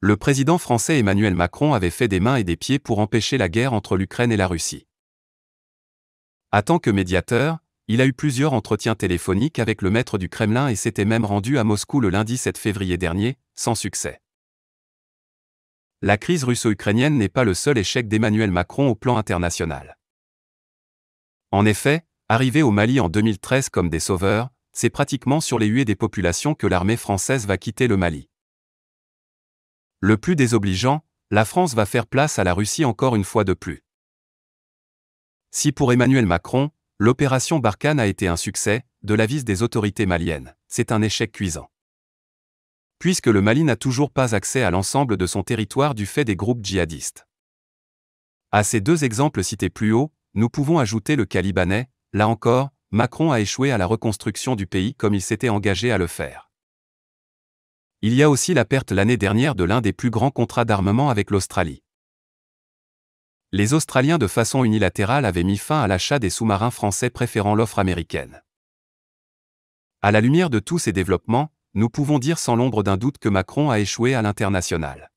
le président français Emmanuel Macron avait fait des mains et des pieds pour empêcher la guerre entre l'Ukraine et la Russie. À tant que médiateur, il a eu plusieurs entretiens téléphoniques avec le maître du Kremlin et s'était même rendu à Moscou le lundi 7 février dernier, sans succès. La crise russo-ukrainienne n'est pas le seul échec d'Emmanuel Macron au plan international. En effet, arrivé au Mali en 2013 comme des sauveurs, c'est pratiquement sur les huées des populations que l'armée française va quitter le Mali le plus désobligeant, la France va faire place à la Russie encore une fois de plus. Si pour Emmanuel Macron, l'opération Barkhane a été un succès, de l'avis des autorités maliennes, c'est un échec cuisant. Puisque le Mali n'a toujours pas accès à l'ensemble de son territoire du fait des groupes djihadistes. À ces deux exemples cités plus haut, nous pouvons ajouter le Calibanais, là encore, Macron a échoué à la reconstruction du pays comme il s'était engagé à le faire. Il y a aussi la perte l'année dernière de l'un des plus grands contrats d'armement avec l'Australie. Les Australiens de façon unilatérale avaient mis fin à l'achat des sous-marins français préférant l'offre américaine. À la lumière de tous ces développements, nous pouvons dire sans l'ombre d'un doute que Macron a échoué à l'international.